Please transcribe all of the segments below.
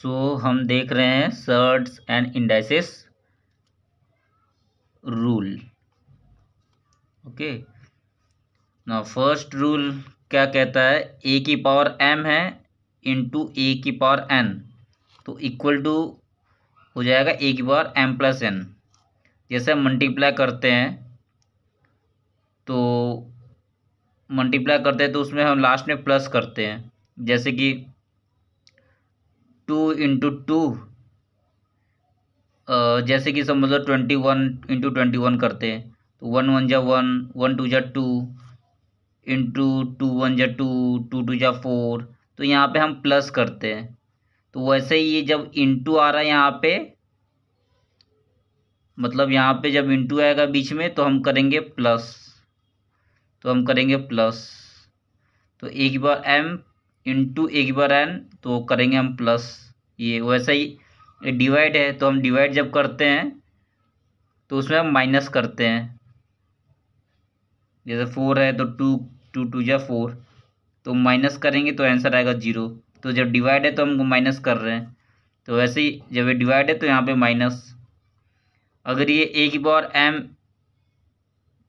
सो so, हम देख रहे हैं surds and indices rule okay ना फर्स्ट रूल क्या कहता है ए की पावर एम है इंटू ए की पावर एन तो इक्वल टू हो जाएगा ए की पावर एम प्लस एन जैसे मल्टीप्लाई करते हैं तो मल्टीप्लाई करते हैं तो उसमें हम लास्ट में प्लस करते हैं जैसे कि टू इंटू टू जैसे कि समझ लो twenty one into twenty one करते हैं तो वन वन जा वन वन टू जा टू इंटू टू वन जा टू टू टू जा फोर तो यहाँ पे हम प्लस करते हैं तो वैसे ही ये जब इंटू आ रहा है यहाँ पे मतलब यहाँ पे जब इंटू आएगा बीच में तो हम करेंगे प्लस तो हम करेंगे प्लस तो एक बार एम इंटू एक बार एन तो करेंगे हम प्लस ये वैसे ही डिवाइड है तो हम डिवाइड जब करते हैं तो उसमें हम माइनस करते हैं जैसे फोर है तो टू टू टू या फोर तो माइनस करेंगे तो आंसर आएगा जीरो तो जब डिवाइड है तो हम माइनस कर रहे हैं तो वैसे ही जब ये डिवाइड है तो यहाँ पे माइनस अगर ये एक बार एम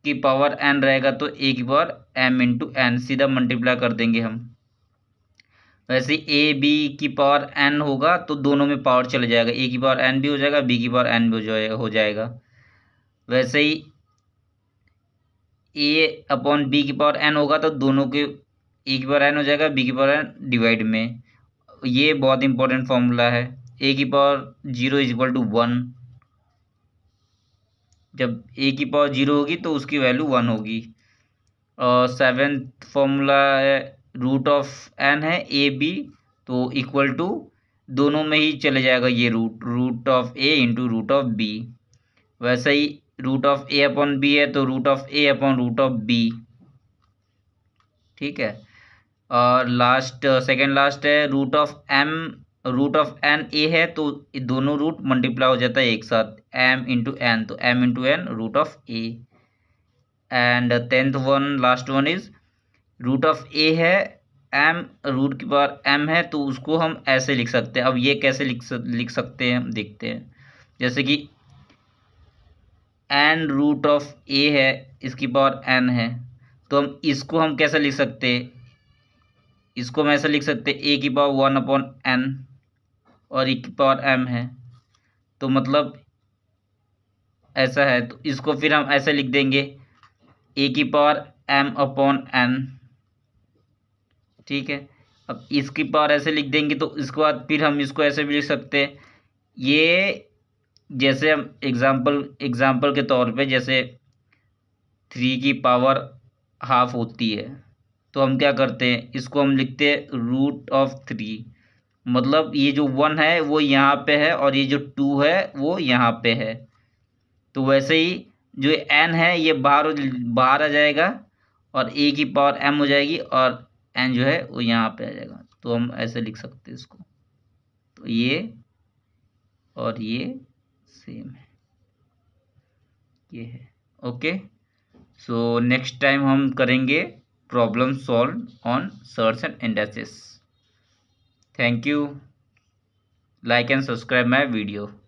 की पावर एन रहेगा तो एक बार एम इंटू एन सीधा मल्टीप्लाई कर देंगे हम वैसे ए बी की पावर एन होगा तो दोनों में पावर चले जाएगा ए की पावर एन भी हो जाएगा बी की पावर एन भी हो जाएगा वैसे ही ए अपॉन बी की पावर एन होगा तो दोनों के ए की पावर एन हो जाएगा बी की पावर एन डिवाइड में ये बहुत इंपॉर्टेंट फॉर्मूला है ए की power zero is equal to one जब ए की पावर जीरो होगी तो उसकी वैल्यू वन होगी और सेवेंथ फॉर्मूला है रूट ऑफ एन है ए बी तो इक्वल टू दोनों में ही चले जाएगा ये root root of A into root of B वैसे ही root of A upon B है तो root of A upon root of B ठीक है और लास्ट सेकेंड लास्ट है root of M root of N A है तो दोनों रूट मल्टीप्लाई हो जाता है एक साथ एम इंटू एन तो M into N root of A and tenth one last one is root of A है एम रूट की पावर एम है तो उसको हम ऐसे लिख सकते हैं अब ये कैसे लिख लिख सकते हैं हम देखते हैं जैसे कि एन रूट ऑफ ए है इसकी पावर एन है तो हम इसको हम कैसे लिख सकते हैं इसको हम ऐसे लिख सकते हैं ए की पावर वन अपॉन एन और ए e की पावर एम है तो मतलब ऐसा है तो इसको फिर हम ऐसे लिख देंगे ए की पावर एम अपॉन एन ठीक है अब इसकी पावर ऐसे लिख देंगे तो इसके बाद फिर हम इसको ऐसे भी लिख सकते हैं ये जैसे हम एग्ज़ाम्पल एग्ज़ाम्पल के तौर पे जैसे थ्री की पावर हाफ होती है तो हम क्या करते हैं इसको हम लिखते हैं रूट ऑफ थ्री मतलब ये जो वन है वो यहाँ पे है और ये जो टू है वो यहाँ पे है तो वैसे ही जो एन है ये बाहर बाहर आ जाएगा और ए की पावर एम हो जाएगी और एन जो है वो यहाँ पे आ जाएगा तो हम ऐसे लिख सकते हैं इसको तो ये और ये सेम है ये है ओके सो नेक्स्ट टाइम हम करेंगे problem solve on search and indexes thank you like and subscribe my video